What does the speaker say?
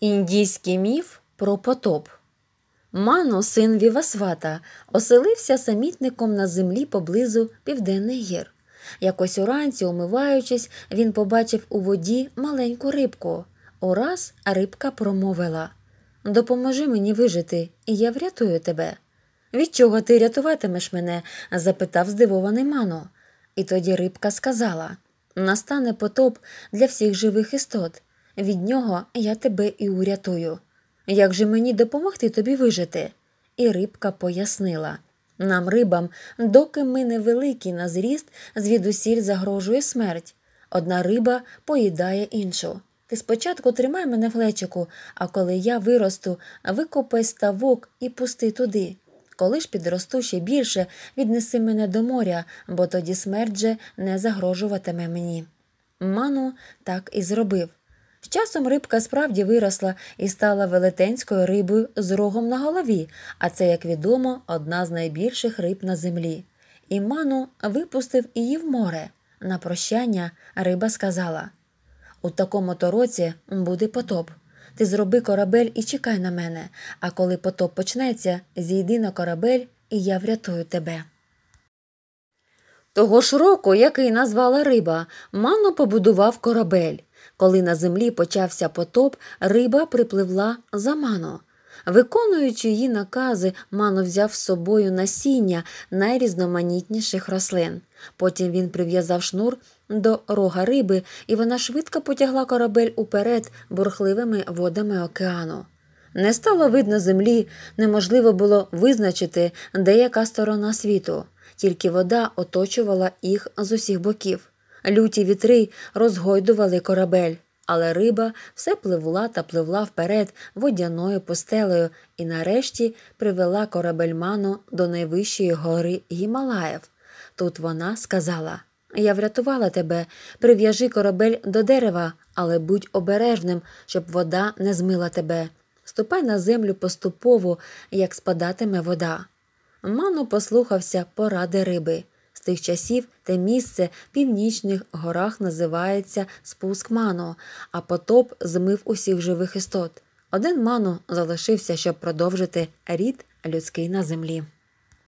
Індійський міф про потоп. Мано, син Вівасвата, оселився самітником на землі поблизу Південних гір. Якось уранці, умиваючись, він побачив у воді маленьку рибку. Ораз рибка промовила Допоможи мені вижити, і я врятую тебе. Від чого ти рятуватимеш мене? запитав здивований Мано. І тоді рибка сказала Настане потоп для всіх живих істот. Від нього я тебе і урятую. Як же мені допомогти тобі вижити? І рибка пояснила нам, рибам, доки ми невеликі на зріст, звідусіль загрожує смерть. Одна риба поїдає іншу. Ти спочатку тримай мене в лечику, а коли я виросту, викопай ставок і пусти туди. Коли ж підросту ще більше, віднеси мене до моря, бо тоді смерть же не загрожуватиме мені. Ману так і зробив. З часом рибка справді виросла і стала велетенською рибою з рогом на голові, а це, як відомо, одна з найбільших риб на землі. І ману випустив її в море. На прощання риба сказала у такому тороці буде потоп. Ти зроби корабель і чекай на мене, а коли потоп почнеться, зійди на корабель, і я врятую тебе. Того ж року, який назвала риба, Манно побудував корабель. Коли на землі почався потоп, риба припливла за Мано. Виконуючи її накази, Мано взяв з собою насіння найрізноманітніших рослин. Потім він прив'язав шнур до рога риби, і вона швидко потягла корабель уперед бурхливими водами океану. Не стало видно землі, неможливо було визначити, де яка сторона світу тільки вода оточувала їх з усіх боків. Люті вітри розгойдували корабель, але риба все пливла та пливла вперед водяною постелею і нарешті привела корабель ману до найвищої гори Гімалаєв. Тут вона сказала Я врятувала тебе, прив'яжи корабель до дерева, але будь обережним, щоб вода не змила тебе. Ступай на землю поступово, як спадатиме вода. Ману послухався поради риби. З тих часів те місце в північних горах називається спуск Ману, а потоп змив усіх живих істот. Один Ману залишився, щоб продовжити рід людський на землі.